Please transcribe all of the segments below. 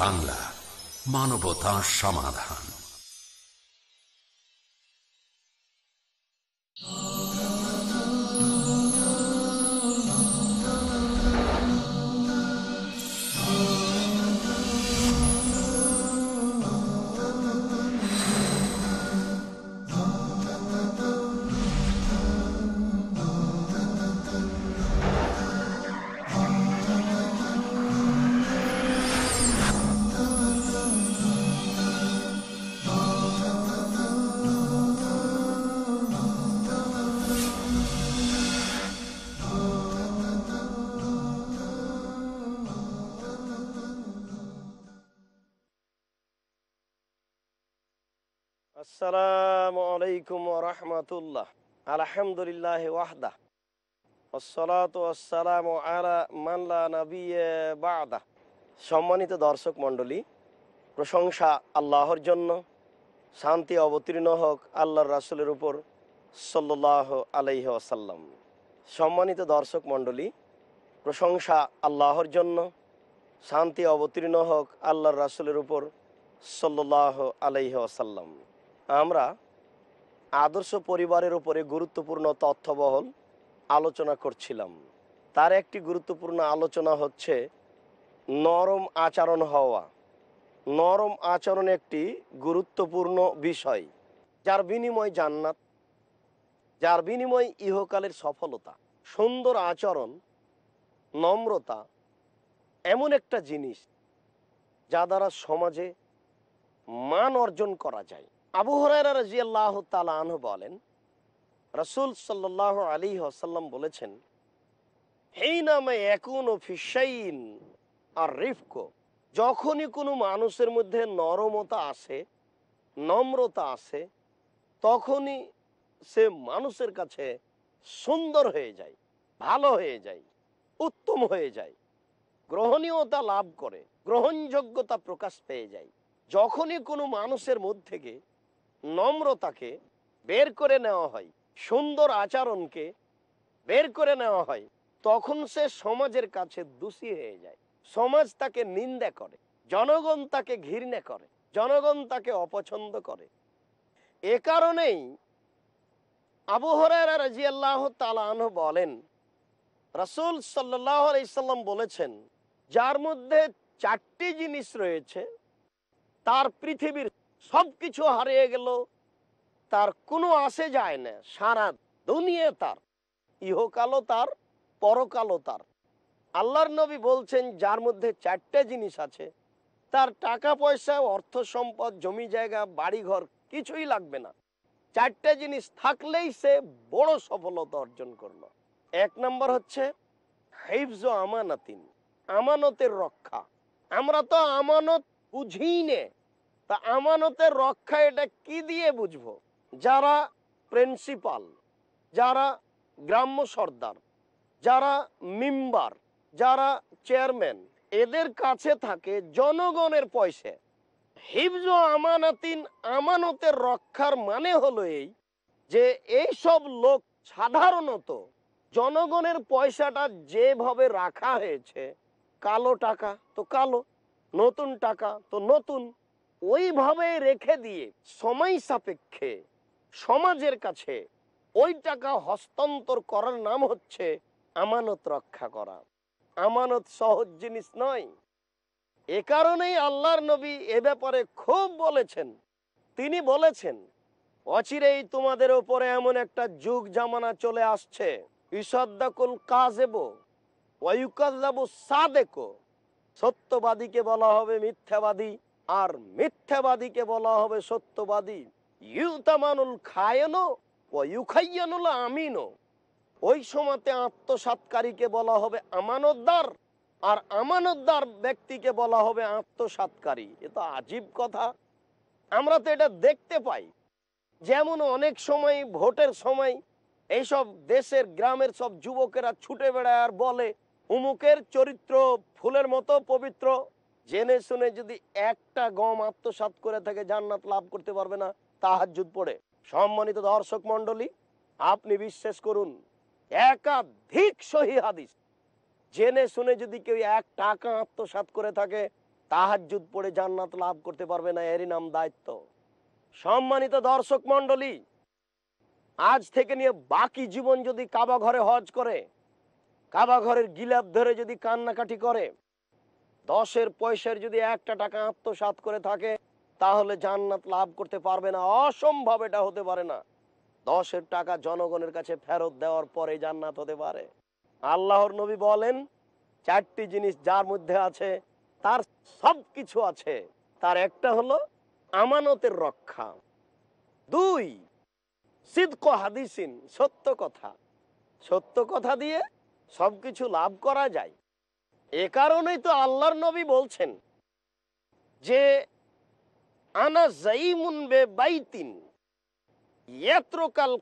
বাংলা মানবতা সমাধান আসসালাম আলা সম্মানিত দর্শক মন্ডলী প্রশংসা আল্লাহর জন্য শান্তি অবতীর্ণ হোক আল্লাহর রাসুলের উপর সল্লাহ আলাইহ আসাল্লাম সম্মানিত দর্শক মন্ডলী প্রশংসা আল্লাহর জন্য শান্তি অবতীর্ণ হোক আল্লাহর রাসুলের উপর সল্লাহ আলাইহ আসাল্লাম আমরা আদর্শ পরিবারের উপরে গুরুত্বপূর্ণ তথ্যবহল আলোচনা করছিলাম তার একটি গুরুত্বপূর্ণ আলোচনা হচ্ছে নরম আচরণ হওয়া নরম আচরণ একটি গুরুত্বপূর্ণ বিষয় যার বিনিময় জান্নাত যার বিনিময় ইহকালের সফলতা সুন্দর আচরণ নম্রতা এমন একটা জিনিস যা দ্বারা সমাজে মান অর্জন করা যায় আবু হরাইরা রাজি আল্লাহ তালাহ বলেন রসুল সাল্লাহ আলী আসাল্লাম বলেছেন এই নামে এখন ফিসাইন আর রিফকো যখনই কোনো মানুষের মধ্যে নরমতা আসে নম্রতা আসে তখনই সে মানুষের কাছে সুন্দর হয়ে যায় ভালো হয়ে যায় উত্তম হয়ে যায় গ্রহণীয়তা লাভ করে গ্রহণযোগ্যতা প্রকাশ পেয়ে যায় যখনই কোনো মানুষের মধ্যে থেকে নম্রতাকে বের করে নেওয়া হয় সুন্দর আচরণকে বের করে নেওয়া হয় তখন সে সমাজের কাছে দূষী হয়ে যায় সমাজ তাকে নিন্দা করে জনগণ তাকে ঘৃণা করে জনগণ তাকে অপছন্দ করে এ কারণেই আবহরারা রাজি আল্লাহ তালাহ বলেন রাসুল সাল্লাহ আলাইসাল্লাম বলেছেন যার মধ্যে চারটি জিনিস রয়েছে তার পৃথিবীর সব কিছু হারিয়ে গেল তার কোনো আসে যায় না সারা দুনিয়া তার ইহকালও তার পরকালও তার আল্লাহর নবী বলছেন যার মধ্যে চারটে জিনিস আছে তার টাকা পয়সা অর্থ সম্পদ জমি জায়গা বাড়িঘর কিছুই লাগবে না চারটে জিনিস থাকলেই সে বড় সফলতা অর্জন করলো এক নম্বর হচ্ছে হেফজ আমানাতিন আমানতের রক্ষা আমরা তো আমানত বুঝিই নে তা আমানতের রক্ষা এটা কি দিয়ে বুঝব যারা প্রিন্সিপাল যারা গ্রাম্য সর্দার যারা মিম্বার যারা চেয়ারম্যান এদের কাছে থাকে জনগণের পয়সা হিবজ আমানাতিন আমানতের রক্ষার মানে হলো এই যে এই সব লোক সাধারণত জনগণের পয়সাটা যেভাবে রাখা হয়েছে কালো টাকা তো কালো নতুন টাকা তো নতুন ওইভাবে রেখে দিয়ে সময় সাপেক্ষে সমাজের কাছে ওই টাকা হস্তান্তর করার নাম হচ্ছে আমানত রক্ষা করা আমানত সহজ জিনিস নয় এ কারণেই আল্লাহর নবী এ ব্যাপারে খুব বলেছেন তিনি বলেছেন অচিরেই তোমাদের ওপরে এমন একটা যুগ জামানা চলে আসছে সাদেকো সত্যবাদীকে বলা হবে মিথ্যাবাদী আর মিথ্যাবাদীকে বলা হবে সত্যবাদী ইউতামানুল খায়নো ও ইউখাইয়ানুল আমিনো ওই সময়তে আত্মসাতকারীকে বলা হবে আমানতদার আর আমানতদার ব্যক্তিকে বলা হবে আত্মসাতকারী এ তো আজীব কথা আমরা তো এটা দেখতে পাই যেমন অনেক সময় ভোটের সময় এইসব দেশের গ্রামের সব যুবকেরা ছুটে বেড়ায় আর বলে উমুকের চরিত্র ফুলের মতো পবিত্র জেনে শুনে যদি একটা গম আত্মসাত করে থাকে জান্নাত লাভ করতে পারবে না যুদ্ধ পড়ে সম্মানিত দর্শক মন্ডলী আপনি বিশ্বাস করুন একাধিক সহি হাদিস জেনে শুনে যদি কেউ এক টাকা আত্মসাত করে থাকে যুদ্ধ পড়ে জান্নাত লাভ করতে পারবে না এরই নাম দায়িত্ব সম্মানিত দর্শক মন্ডলী আজ থেকে নিয়ে বাকি জীবন যদি কাবা ঘরে হজ করে কাবা ঘরের গিলাপ ধরে যদি কান্নাকাটি করে দশের পয়সার যদি একটা টাকা আত্মসাত করে থাকে তাহলে জান্নাত লাভ করতে পারবে না অসম্ভব এটা হতে পারে না দশের টাকা জনগণের কাছে ফেরত দেওয়ার পরে জান্নাত হতে পারে আল্লাহর নবী বলেন চারটি জিনিস যার মধ্যে আছে তার সব কিছু আছে তার একটা হলো আমানতের রক্ষা দুই সিদ্ক হাদিসিন সত্য কথা সত্য কথা দিয়ে সবকিছু লাভ করা যায় এ কারণেই তো আল্লাহর নবী বলছেন যে আনা জাইমুন বে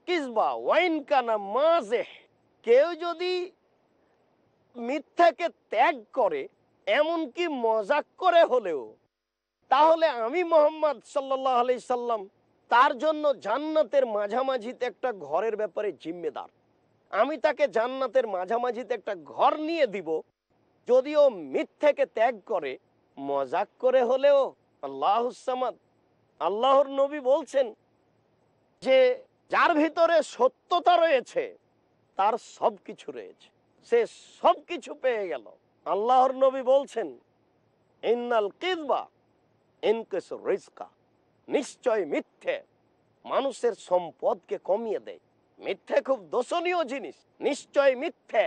কিসবা ওয়াইন কানা কেউ যদি মিথ্যাকে ত্যাগ করে এমনকি মজাক করে হলেও তাহলে আমি মোহাম্মদ সাল্লি সাল্লাম তার জন্য জান্নাতের মাঝামাঝিতে একটা ঘরের ব্যাপারে জিম্মেদার আমি তাকে জান্নাতের মাঝামাঝিতে একটা ঘর নিয়ে দিব যদিও মিথ্যেকে ত্যাগ করে মজাক করে হলেও আল্লাহ আল্লাহর নবী বলছেন যে যার ভিতরে সত্যতা রয়েছে তার সব কিছু রয়েছে সে সব কিছু পেয়ে গেল আল্লাহর নবী বলছেন ইন্নাল কিদবা ইনকেস রিস্কা নিশ্চয় মিথ্যে মানুষের সম্পদকে কমিয়ে দেয় মিথ্যে খুব দোষণীয় জিনিস নিশ্চয় মিথ্যে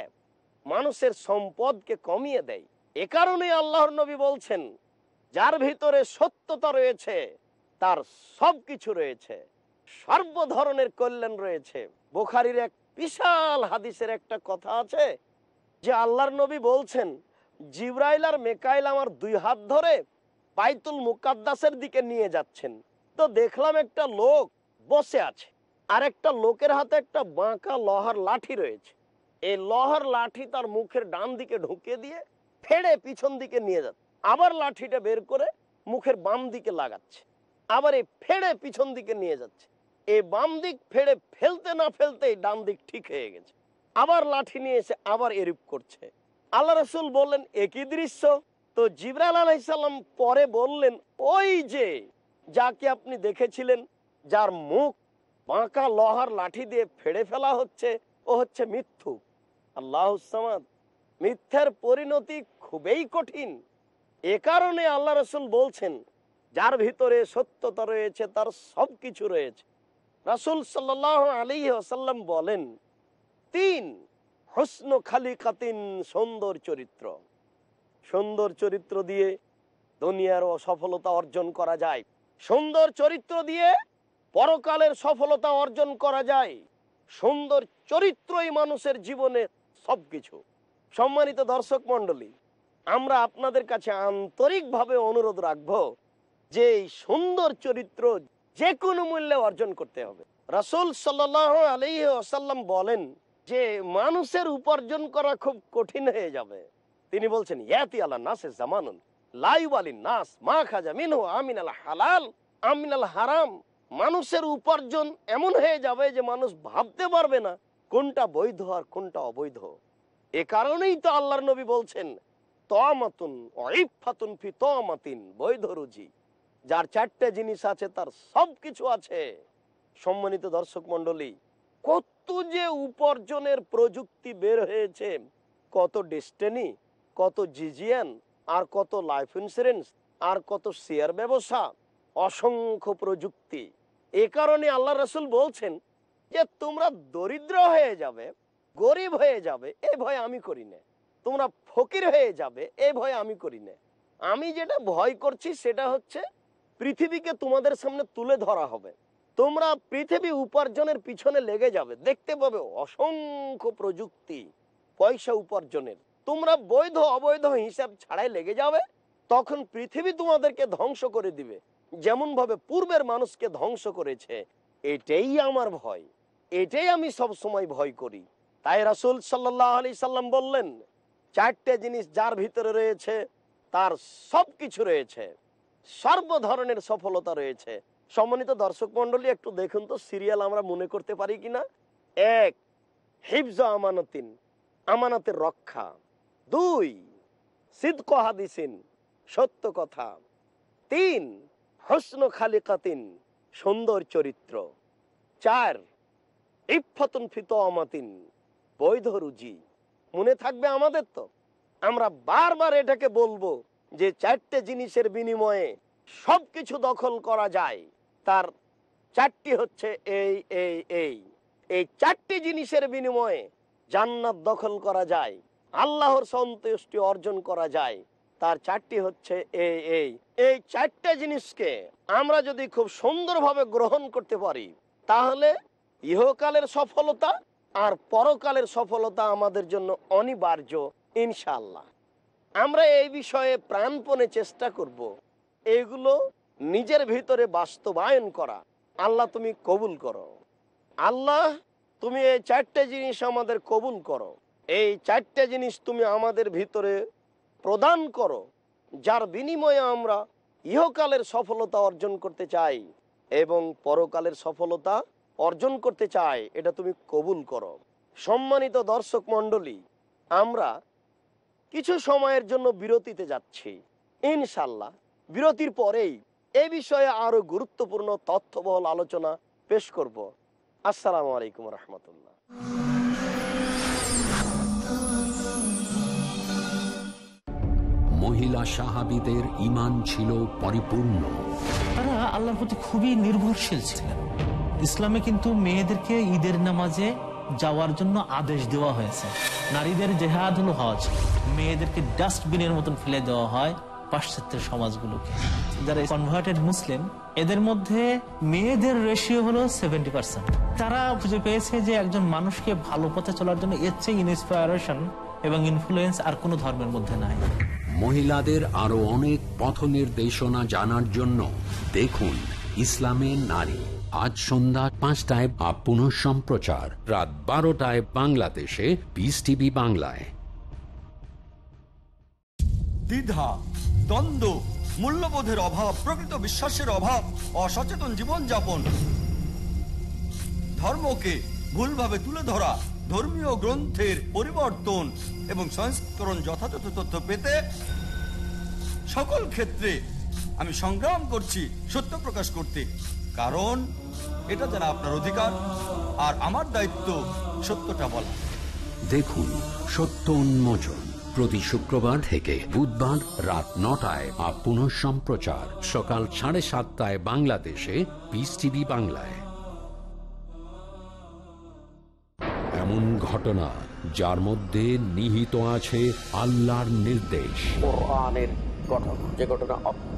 মানুষের সম্পদকে কমিয়ে দেয় এ কারণে আল্লাহর নবী বলছেন যার ভিতরে সত্যতা রয়েছে তার সব কিছু রয়েছে সর্ব ধরনের কল্যাণ রয়েছে বোখারির এক বিশাল হাদিসের একটা কথা আছে যে আল্লাহর নবী বলছেন জিব্রাইল আর মেকাইল আমার দুই হাত ধরে পাইতুল মুকাদ্দাসের দিকে নিয়ে যাচ্ছেন তো দেখলাম একটা লোক বসে আছে আর একটা লোকের হাতে একটা বাঁকা লহার লাঠি রয়েছে এই লহর লাঠি তার মুখের ডান দিকে ঢুকিয়ে দিয়ে ফেড়ে পিছন দিকে নিয়ে যাচ্ছে আবার লাঠিটা বের করে মুখের বাম দিকে লাগাচ্ছে আবার এই ফেড়ে পিছন দিকে নিয়ে যাচ্ছে এই বাম দিক ফেড়ে ফেলতে না ফেলতেই ডান দিক ঠিক হয়ে গেছে আবার লাঠি নিয়ে এসে আবার এরূপ করছে আল্লাহ রসুল বললেন একই দৃশ্য তো জিবরাল আলাইসাল্লাম পরে বললেন ওই যে যাকে আপনি দেখেছিলেন যার মুখ বাঁকা লহার লাঠি দিয়ে ফেড়ে ফেলা হচ্ছে ও হচ্ছে মিথ্যুক আল্লাহসামাদ মিথ্যার পরিণতি খুবই কঠিন এ কারণে আল্লাহ রসুল বলছেন যার ভিতরে সত্যতা রয়েছে তার সব কিছু রয়েছে রাসুল সাল আলী আসাল্লাম বলেন তিন হসন খালি খাতিন সুন্দর চরিত্র সুন্দর চরিত্র দিয়ে দুনিয়ার সফলতা অর্জন করা যায় সুন্দর চরিত্র দিয়ে পরকালের সফলতা অর্জন করা যায় সুন্দর চরিত্রই মানুষের জীবনে সব কিছু সম্মানিত দর্শক মন্ডলী আমরা আপনাদের কাছে আন্তরিকভাবে অনুরোধ রাখব যে এই সুন্দর চরিত্র যে কোনো মূল্যে অর্জন করতে হবে রাসুল সাল্লাহ আলি আসাল্লাম বলেন যে মানুষের উপার্জন করা খুব কঠিন হয়ে যাবে তিনি বলছেন ইয়াতি আল্লাহ নাসে জামানুন লাইব আলী নাস মা খাজা মিনহ আমিন আল হালাল আমিন আল হারাম মানুষের উপার্জন এমন হয়ে যাবে যে মানুষ ভাবতে পারবে না কোনটা বৈধ আর কোনটা অবৈধ এ কারণেই তো আল্লাহর নবী বলছেন তমাতুন অইফাতুন ফি তমাতিন বৈধ রুজি যার চারটে জিনিস আছে তার সব কিছু আছে সম্মানিত দর্শক মন্ডলী কত যে উপার্জনের প্রযুক্তি বের হয়েছে কত ডিস্টেনি কত জিজিয়ান আর কত লাইফ ইন্স্যুরেন্স আর কত শেয়ার ব্যবসা অসংখ্য প্রযুক্তি এ কারণে আল্লাহ রসুল বলছেন যে তোমরা দরিদ্র হয়ে যাবে গরিব হয়ে যাবে এই ভয় আমি করি না তোমরা ফকির হয়ে যাবে এই ভয় আমি করি না আমি যেটা ভয় করছি সেটা হচ্ছে পৃথিবীকে তোমাদের সামনে তুলে ধরা হবে তোমরা পৃথিবী উপার্জনের পিছনে লেগে যাবে দেখতে পাবে অসংখ্য প্রযুক্তি পয়সা উপার্জনের তোমরা বৈধ অবৈধ হিসাব ছাড়াই লেগে যাবে তখন পৃথিবী তোমাদেরকে ধ্বংস করে দিবে যেমন ভাবে পূর্বের মানুষকে ধ্বংস করেছে এটাই আমার ভয় এটাই আমি সব সময় ভয় করি তাই রাসুল সাল্লাহ আলি সাল্লাম বললেন চারটে জিনিস যার ভিতরে রয়েছে তার সব কিছু রয়েছে সর্ব ধরনের সফলতা রয়েছে সম্মানিত দর্শক মন্ডলী একটু দেখুন তো সিরিয়াল আমরা মনে করতে পারি কিনা এক হিফজ আমানতিন আমানতের রক্ষা দুই সিদ্ কহাদিসিন সত্য কথা তিন হস্ন খালিকাতিন সুন্দর চরিত্র চার ইফাতুন ফিত আমাতিন বৈধ রুজি মনে থাকবে আমাদের তো আমরা বারবার এটাকে বলবো যে চারটে জিনিসের বিনিময়ে সব কিছু দখল করা যায় তার চারটি হচ্ছে এই এই এই এই চারটি জিনিসের বিনিময়ে জান্নাত দখল করা যায় আল্লাহর সন্তুষ্টি অর্জন করা যায় তার চারটি হচ্ছে এই এই এই চারটে জিনিসকে আমরা যদি খুব সুন্দরভাবে গ্রহণ করতে পারি তাহলে ইহকালের সফলতা আর পরকালের সফলতা আমাদের জন্য অনিবার্য ইনশাল্লাহ আমরা এই বিষয়ে প্রাণপণে চেষ্টা করব। এগুলো নিজের ভিতরে বাস্তবায়ন করা আল্লাহ তুমি কবুল করো আল্লাহ তুমি এই চারটে জিনিস আমাদের কবুল করো এই চারটে জিনিস তুমি আমাদের ভিতরে প্রদান করো যার বিনিময়ে আমরা ইহকালের সফলতা অর্জন করতে চাই এবং পরকালের সফলতা অর্জন করতে চায় এটা তুমি কবুল করো সম্মানিত দর্শক মন্ডলী আমরা কিছু সময়ের জন্য বিরতিতে যাচ্ছি ইনশাল্লাহ বিরতির পরেই এ বিষয়ে আরো গুরুত্বপূর্ণ তথ্যবহল আলোচনা পেশ করব আসসালাম আলাইকুম রহমতুল্লাহ মহিলা সাহাবিদের ইমান ছিল পরিপূর্ণ তারা আল্লাহর প্রতি খুবই নির্ভরশীল ছিলেন ইসলামে কিন্তু মেয়েদেরকে ঈদের নামাজে যাওয়ার জন্য আদেশ দেওয়া হয়েছে নারীদের হল হজ মেয়েদেরকে ডাস্টবিনের মতন ফেলে দেওয়া হয় পাশ্চাত্যের সমাজগুলোকে যারা কনভার্টেড মুসলিম এদের মধ্যে মেয়েদের রেশিও হলো সেভেন্টি পার্সেন্ট তারা খুঁজে পেয়েছে যে একজন মানুষকে ভালো পথে চলার জন্য এর চেয়ে ইন্সপায়ারেশন এবং ইনফ্লুয়েন্স আর কোনো ধর্মের মধ্যে নাই মহিলাদের আরো অনেক পথ নির্দেশনা জানার জন্য দেখুন ইসলামের নারী আজ সন্ধ্যা পাঁচটায় বা পুনঃ সম্প্রচার রাত বারোটায় বাংলাদেশে পিস টিভি বাংলায় দ্বিধা দ্বন্দ্ব মূল্যবোধের অভাব প্রকৃত বিশ্বাসের অভাব অসচেতন জীবনযাপন ধর্মকে ভুলভাবে তুলে ধরা ধর্মীয় গ্রন্থের পরিবর্তন এবং সংস্করণ যথাযথ তথ্য পেতে সকল ক্ষেত্রে আমি সংগ্রাম করছি সত্য প্রকাশ করতে কারণ এটা জানা আপনার অধিকার আর আমার দায়িত্ব সত্যটা বলা দেখুন সত্য উন্মোচন প্রতি শুক্রবার থেকে বুধবার রাত নটায় আর পুনঃ সম্প্রচার সকাল সাড়ে সাতটায় বাংলাদেশে পিস টিভি বাংলায় এমন ঘটনা যার মধ্যে নিহিত আছে আল্লাহর নির্দেশ যে ঘটনা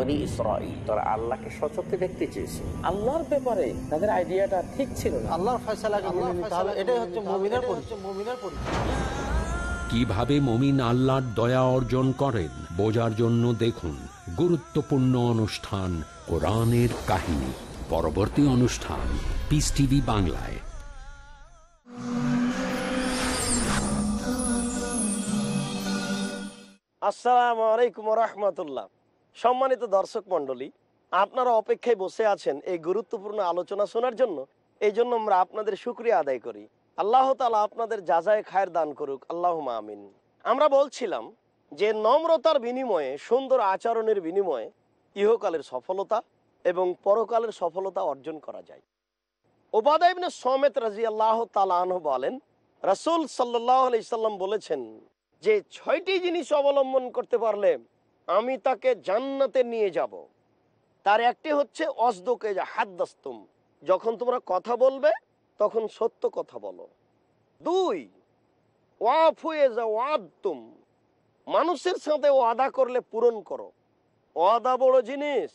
বনি ইসরাইল তারা আল্লাহকে সচক্ষে দেখতে চেয়েছে আল্লাহর ব্যাপারে তাদের আইডিয়াটা ঠিক ছিল না আল্লাহর কিভাবে মমিন আল্লাহর দয়া অর্জন করেন বোঝার জন্য দেখুন গুরুত্বপূর্ণ অনুষ্ঠান কোরআনের কাহিনী পরবর্তী অনুষ্ঠান পিস টিভি বাংলায় আসসালামু আলাইকুম রহমতুল্লাহ সম্মানিত দর্শক মন্ডলী আপনারা অপেক্ষায় বসে আছেন এই গুরুত্বপূর্ণ আলোচনা শোনার জন্য এই জন্য আমরা আপনাদের সুক্রিয়া আদায় করি আল্লাহ তালা আপনাদের যায় খায়ের দান করুক আল্লাহ আমিন আমরা বলছিলাম যে নম্রতার বিনিময়ে সুন্দর আচরণের বিনিময়ে ইহকালের সফলতা এবং পরকালের সফলতা অর্জন করা যায় ওবাদাইবনে সমেত রাজি আল্লাহ তালাহ বলেন রাসুল সাল্লাহ আলাইসাল্লাম বলেছেন যে ছয়টি জিনিস অবলম্বন করতে পারলে আমি তাকে জান্নাতে নিয়ে যাব। তার একটি হচ্ছে অসদকে যা দাস্তুম যখন তোমরা কথা বলবে তখন সত্য কথা বলো দুই ওয়াফ হয়ে যা ওয়াদতুম মানুষের সাথে ওয়াদা করলে পূরণ করো ওয়াদা বড় জিনিস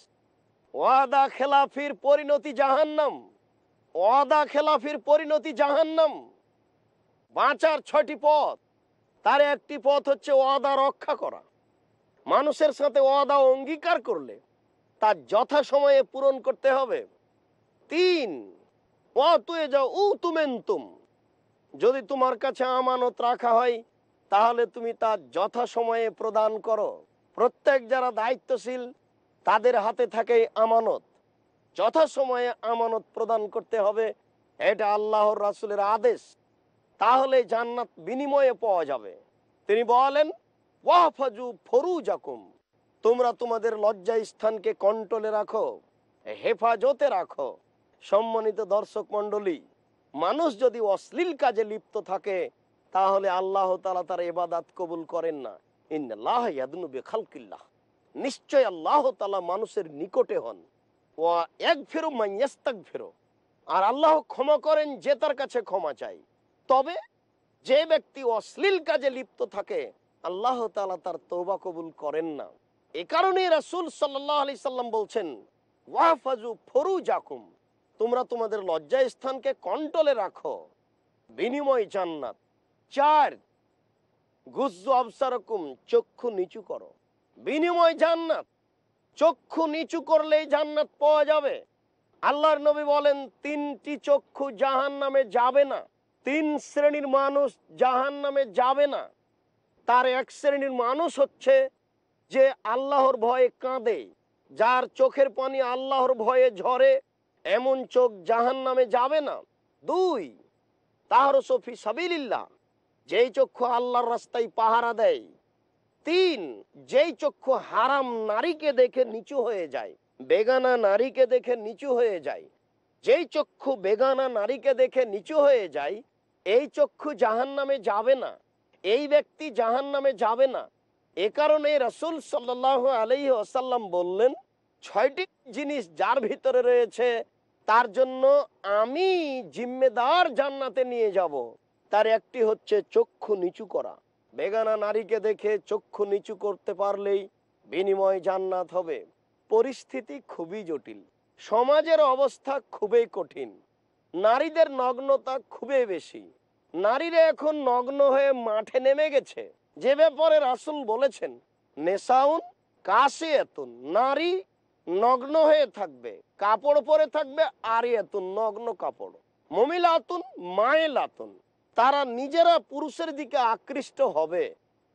ওয়াদা খেলাফির পরিণতি জাহান্নাম ওয়াদা খেলাফির পরিণতি জাহান্নাম বাঁচার ছটি পথ তার একটি পথ হচ্ছে ওয়াদা রক্ষা করা মানুষের সাথে অদা অঙ্গীকার করলে তার যথা সময়ে পূরণ করতে হবে তিন অতুয়ে যাও উ যদি তোমার কাছে আমানত রাখা হয় তাহলে তুমি তার যথা সময়ে প্রদান করো প্রত্যেক যারা দায়িত্বশীল তাদের হাতে থাকে আমানত যথা সময়ে আমানত প্রদান করতে হবে এটা আল্লাহর রাসুলের আদেশ তাহলে জান্নাত বিনিময়ে পাওয়া যাবে তিনি বলেন ফরু তোমরা তোমাদের লজ্জা স্থানকে কন্ট্রোলে রাখো হেফাজতে রাখো সম্মানিত দর্শক মণ্ডলী মানুষ যদি অশ্লীল কাজে লিপ্ত থাকে তাহলে আল্লাহ তালা তার এবাদাত কবুল করেন না নিশ্চয় আল্লাহ তালা মানুষের নিকটে হন ও এক ফেরো মাইয়াস্তাক ফেরো আর আল্লাহ ক্ষমা করেন যে তার কাছে ক্ষমা চাই তবে যে ব্যক্তি অশ্লীল কাজে লিপ্ত থাকে আল্লাহ তালা তার তৌবা কবুল করেন না এ কারণে রাসুল সাল্লাহ আলি সাল্লাম বলছেন ওয়াহফাজু ফরু জাকুম তোমরা তোমাদের লজ্জা স্থানকে কন্ট্রোলে রাখো বিনিময় জান্নাত চার ঘুজু আবসারকুম চক্ষু নিচু করো বিনিময় জান্নাত চক্ষু নিচু করলেই জান্নাত পাওয়া যাবে আল্লাহর নবী বলেন তিনটি চক্ষু জাহান নামে যাবে না তিন শ্রেণীর মানুষ জাহান নামে যাবে না তার এক শ্রেণীর মানুষ হচ্ছে যে আল্লাহর ভয়ে কাঁদে যার চোখের পানি আল্লাহর ভয়ে ঝরে এমন চোখ জাহান নামে যাবে না দুই তাহর সফি সাবিল্লা যেই চক্ষু আল্লাহর রাস্তায় পাহারা দেয় তিন যেই চক্ষু হারাম নারীকে দেখে নিচু হয়ে যায় বেগানা নারীকে দেখে নিচু হয়ে যায় যেই চক্ষু বেগানা নারীকে দেখে নিচু হয়ে যায় এই চক্ষু জাহান নামে যাবে না এই ব্যক্তি জাহান নামে যাবে না এ কারণে রসুল সাল্লাহ আলাইহি আসাল্লাম বললেন ছয়টি জিনিস যার ভিতরে রয়েছে তার জন্য আমি জিম্মেদার জান্নাতে নিয়ে যাব। তার একটি হচ্ছে চক্ষু নিচু করা বেগানা নারীকে দেখে চক্ষু নিচু করতে পারলেই বিনিময় জান্নাত হবে পরিস্থিতি খুবই জটিল সমাজের অবস্থা খুবই কঠিন নারীদের নগ্নতা খুবই বেশি নারীরা এখন নগ্ন হয়ে মাঠে নেমে গেছে যে ব্যাপারে রাসুল বলেছেন নেশাউন কাশে এত নারী নগ্ন হয়ে থাকবে কাপড় পরে থাকবে আর এতুন নগ্ন কাপড় মায়েল আতুন তারা নিজেরা পুরুষের দিকে আকৃষ্ট হবে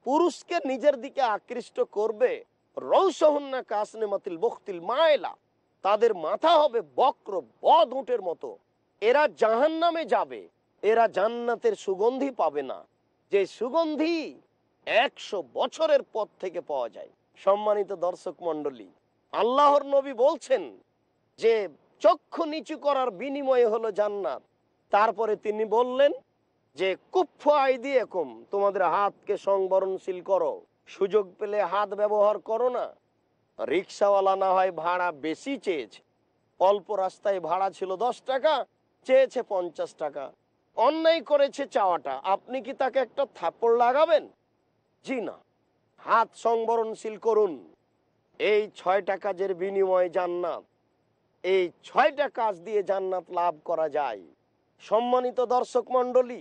পুরুষকে নিজের দিকে আকৃষ্ট করবে রৌসহন্না কাসনে মাতিল বক্তিল মায়েলা তাদের মাথা হবে বক্র বদ উঁটের মতো এরা জাহান নামে যাবে এরা জান্নাতের সুগন্ধি পাবে না যে সুগন্ধি একশো বছরের পথ থেকে পাওয়া যায় সম্মানিত দর্শক মন্ডলী আল্লাহর নবী বলছেন যে চক্ষু নিচু করার বিনিময়ে হলো জান্নাত তারপরে তিনি বললেন যে কুফ আই দিয়ে কম তোমাদের হাতকে সংবরণশীল করো সুযোগ পেলে হাত ব্যবহার করো না রিক্সাওয়ালা না হয় ভাড়া বেশি চেয়েছে অল্প রাস্তায় ভাড়া ছিল দশ টাকা চেয়েছে পঞ্চাশ টাকা অন্যায় করেছে চাওয়াটা আপনি কি তাকে একটা থাপড় লাগাবেন জি না হাত সংবরণশীল করুন এই ছয়টা কাজের বিনিময়ে জান্নাত এই ছয়টা কাজ দিয়ে জান্নাত লাভ করা যায় সম্মানিত দর্শক মন্ডলী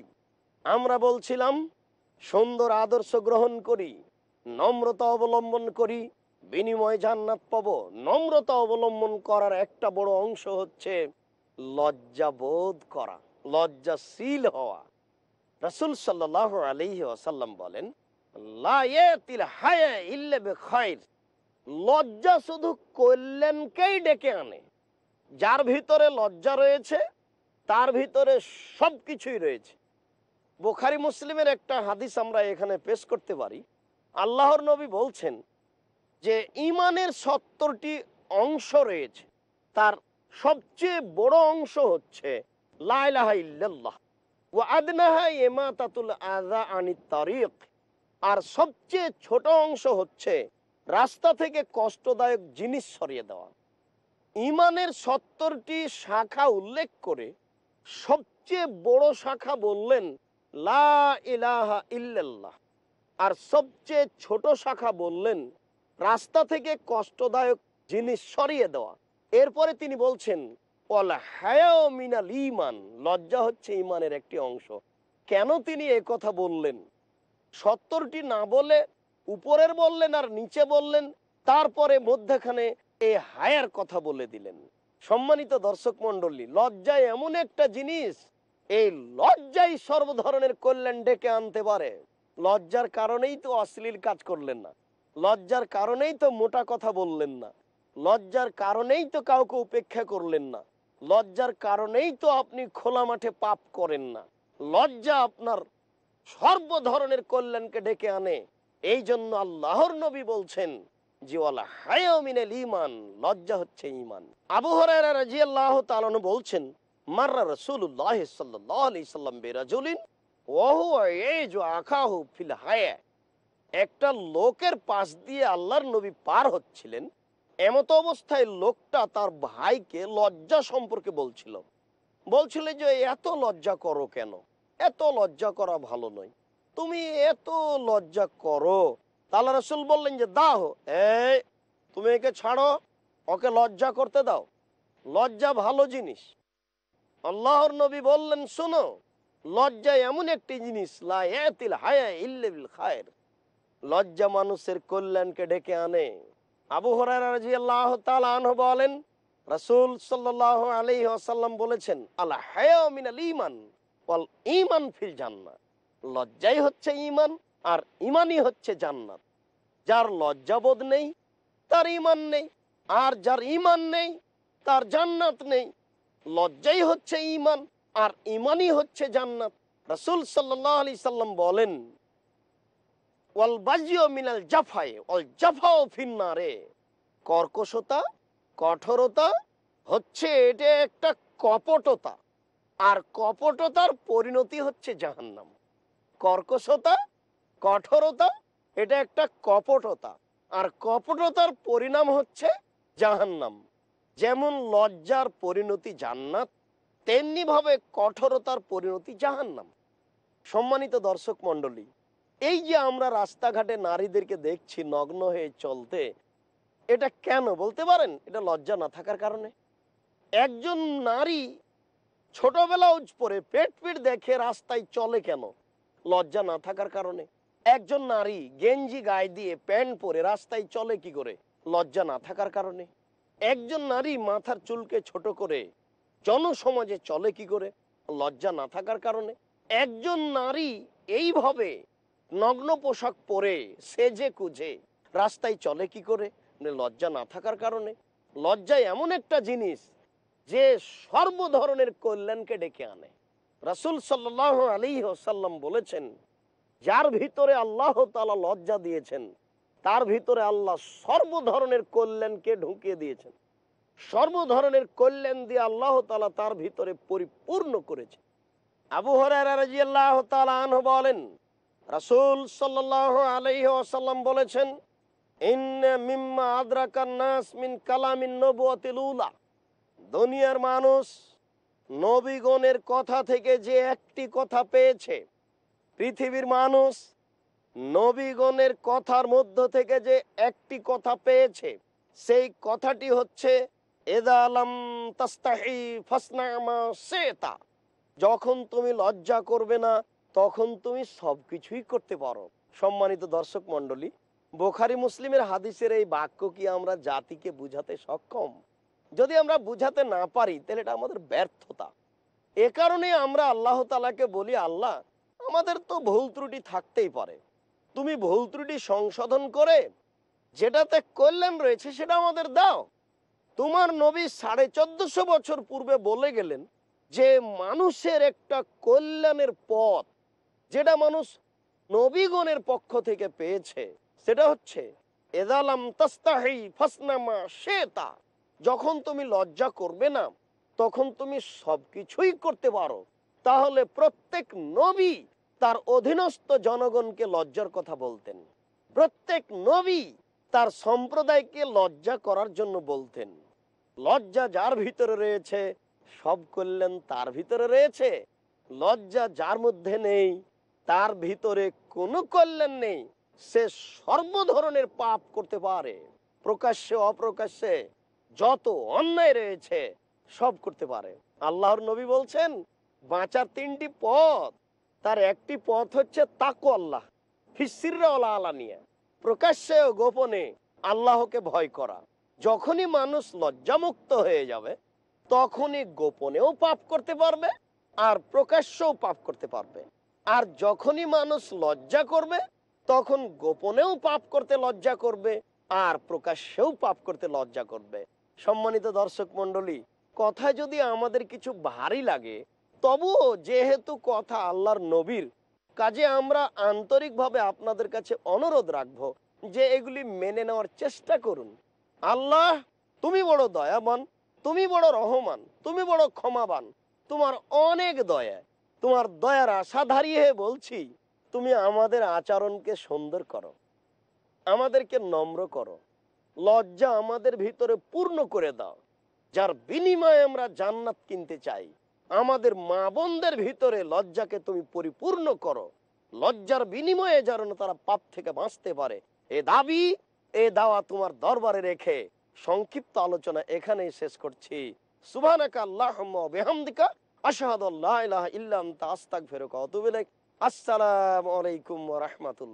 আমরা বলছিলাম সুন্দর আদর্শ গ্রহণ করি নম্রতা অবলম্বন করি বিনিময়ে জান্নাত পাব নম্রতা অবলম্বন করার একটা বড় অংশ হচ্ছে লজ্জাবোধ করা লজ্জাশীল হওয়া রসুল সাল্লাহ আলহি বলেন লজ্জা শুধু কল্যাণকেই ডেকে আনে যার ভিতরে লজ্জা রয়েছে তার ভিতরে সব কিছুই রয়েছে বোখারি মুসলিমের একটা হাদিস আমরা এখানে পেশ করতে পারি আল্লাহর নবী বলছেন যে ইমানের সত্তরটি অংশ রয়েছে তার সবচেয়ে বড় অংশ হচ্ছে আর সবচেয়ে ছোট অংশ হচ্ছে রাস্তা থেকে কষ্টদায়ক জিনিস সরিয়ে দেওয়া ইমানের সত্তরটি শাখা উল্লেখ করে সবচেয়ে বড় শাখা বললেন লা ইলাহা আর সবচেয়ে ছোট শাখা বললেন রাস্তা থেকে কষ্টদায়ক জিনিস সরিয়ে দেওয়া এরপরে তিনি বলছেন অল মিনাল ইমান লজ্জা হচ্ছে ইমানের একটি অংশ কেন তিনি কথা বললেন সত্তরটি না বলে উপরের বললেন আর নিচে বললেন তারপরে মধ্যখানে এই হায়ার কথা বলে দিলেন সম্মানিত দর্শক মন্ডলী লজ্জায় এমন একটা জিনিস এই লজ্জাই সর্বধরনের কল্যাণ ডেকে আনতে পারে লজ্জার কারণেই তো অশ্লীল কাজ করলেন না লজ্জার কারণেই তো মোটা কথা বললেন না লজ্জার কারণেই তো কাউকে উপেক্ষা করলেন না লজ্জার কারণেই তো আপনি খোলা মাঠে পাপ করেন না লজ্জা আপনার সর্ব ধরনের কল্যাণকে ডেকে আনে এই জন্য আল্লাহর নবী বলছেন ইমান লজ্জা হচ্ছে ইমান বলছেন একটা লোকের পাশ দিয়ে আল্লাহর নবী পার হচ্ছিলেন এমতো অবস্থায় লোকটা তার ভাইকে লজ্জা সম্পর্কে বলছিল বলছিল যে এত লজ্জা করো কেন এত লজ্জা করা ভালো নয় তুমি এত লজ্জা করো তাহলে রসুল বললেন যে দাহ এই তুমি একে ছাড়ো ওকে লজ্জা করতে দাও লজ্জা ভালো জিনিস আল্লাহর নবী বললেন শোনো লজ্জা এমন একটি জিনিস লজ্জা মানুষের কল্যাণকে ডেকে আনে আবু হরাই আল্লাহ তালহ বলেন রাসুল সাল্লাহ আলি আসাল্লাম বলেছেন আল্লাহ হায়ামিন আল ইমান ওয়াল ইমান ফিল জান্নাত লজ্জাই হচ্ছে ইমান আর ইমানই হচ্ছে জান্নাত যার লজ্জাবোধ নেই তার ইমান নেই আর যার ইমান নেই তার জান্নাত নেই লজ্জাই হচ্ছে ইমান আর ইমানই হচ্ছে জান্নাত রাসুল সাল্লাহ আলি সাল্লাম বলেন ওয়াল বাজিও মিনাল জাফায় ওয়াল জাফাও ফিন্নারে কর্কশতা কঠোরতা হচ্ছে এটা একটা কপটতা আর কপটতার পরিণতি হচ্ছে জাহান্নাম কর্কশতা কঠোরতা এটা একটা কপটতা আর কপটতার পরিণাম হচ্ছে জাহান্নাম যেমন লজ্জার পরিণতি জান্নাত তেমনিভাবে কঠোরতার পরিণতি জাহান্নাম সম্মানিত দর্শক মণ্ডলী এই যে আমরা রাস্তাঘাটে নারীদেরকে দেখছি নগ্ন হয়ে চলতে এটা কেন বলতে পারেন এটা লজ্জা না থাকার কারণে একজন নারী ছোটবেলা উজ পরে পেট পেট দেখে রাস্তায় চলে কেন লজ্জা না থাকার কারণে একজন নারী গেঞ্জি গায়ে দিয়ে প্যান্ট পরে রাস্তায় চলে কি করে লজ্জা না থাকার কারণে একজন নারী মাথার চুলকে ছোট করে জনসমাজে চলে কি করে লজ্জা না থাকার কারণে একজন নারী এইভাবে নগ্ন পোশাক পরে সেজে কুজে রাস্তায় চলে কি করে মানে লজ্জা না থাকার কারণে লজ্জা এমন একটা জিনিস যে সর্ব ধরনের কল্যাণকে ডেকে আনে রাসুল সাল্লাহ আলী সাল্লাম বলেছেন যার ভিতরে আল্লাহ তালা লজ্জা দিয়েছেন তার ভিতরে আল্লাহ সর্ব ধরনের কল্যাণকে ঢুকিয়ে দিয়েছেন সর্ব ধরনের কল্যাণ দিয়ে আল্লাহ তালা তার ভিতরে পরিপূর্ণ করেছে আবু হরাই বলেন রাসুল সাল্লাহ আলহি আসাল্লাম বলেছেন মিম্মা আদ্রাকান্নাস মিন কালামিন নবুয়তিলুলা দুনিয়ার মানুষ নবীগণের কথা থেকে যে একটি কথা পেয়েছে পৃথিবীর মানুষ নবীগণের কথার মধ্য থেকে যে একটি কথা পেয়েছে সেই কথাটি হচ্ছে এদালাম তাস্তাহি ফাসনামা সেতা যখন তুমি লজ্জা করবে না তখন তুমি সবকিছুই করতে পারো সম্মানিত দর্শক মন্ডলী বোখারি মুসলিমের হাদিসের এই বাক্য কি আমরা জাতিকে বুঝাতে সক্ষম যদি আমরা বুঝাতে না পারি তাহলে এটা আমাদের ব্যর্থতা এ কারণে আমরা আল্লাহ তালাকে বলি আল্লাহ আমাদের তো ভুল ত্রুটি থাকতেই পারে তুমি ভুল ত্রুটি সংশোধন করে যেটাতে কল্যাণ রয়েছে সেটা আমাদের দাও তোমার নবী সাড়ে চোদ্দশো বছর পূর্বে বলে গেলেন যে মানুষের একটা কল্যাণের পথ যেটা মানুষ নবীগণের পক্ষ থেকে পেয়েছে সেটা হচ্ছে এজালাম যখন তুমি লজ্জা করবে না তখন তুমি সবকিছুই করতে পারো তাহলে প্রত্যেক নবী তার অধীনস্থ জনগণকে লজ্জার কথা বলতেন প্রত্যেক নবী তার সম্প্রদায়কে লজ্জা করার জন্য বলতেন লজ্জা যার ভিতরে রয়েছে সব কল্যাণ তার ভিতরে রয়েছে লজ্জা যার মধ্যে নেই তার ভিতরে কোনো কল্যাণ নেই সে সর্ব ধরনের পাপ করতে পারে প্রকাশ্যে অপ্রকাশ্যে যত অন্যায় রয়েছে সব করতে পারে আল্লাহর নবী বলছেন বাঁচার তিনটি পথ তার একটি পথ হচ্ছে তাকু আল্লাহ ফিসিরাওয়ালা আলানিয়া প্রকাশ্যে ও গোপনে আল্লাহকে ভয় করা যখনই মানুষ লজ্জামুক্ত হয়ে যাবে তখনই গোপনেও পাপ করতে পারবে আর প্রকাশ্যও পাপ করতে পারবে আর যখনই মানুষ লজ্জা করবে তখন গোপনেও পাপ করতে লজ্জা করবে আর প্রকাশ্যেও পাপ করতে লজ্জা করবে সম্মানিত দর্শক মন্ডলী কথা যদি আমাদের কিছু ভারী লাগে তবুও যেহেতু কথা আল্লাহর নবীর কাজে আমরা আন্তরিকভাবে আপনাদের কাছে অনুরোধ রাখবো যে এগুলি মেনে নেওয়ার চেষ্টা করুন আল্লাহ তুমি বড় দয়াবান তুমি বড় রহমান তুমি বড় ক্ষমাবান তোমার অনেক দয়া তোমার দয়ার আশা ধারিয়ে বলছি তুমি আমাদের আচরণকে সুন্দর করো আমাদেরকে নম্র করো লজ্জা আমাদের ভিতরে পূর্ণ করে দাও যার বিনিময়ে আমরা জান্নাত কিনতে চাই আমাদের মা বোনদের ভিতরে লজ্জাকে তুমি পরিপূর্ণ করো লজ্জার বিনিময়ে যেন তারা পাপ থেকে বাঁচতে পারে এ দাবি এ দাওয়া তোমার দরবারে রেখে সংক্ষিপ্ত আলোচনা এখানেই শেষ করছি সুবাহ বেহামদিকা আশহাদ আল্লাহ আলাইকুম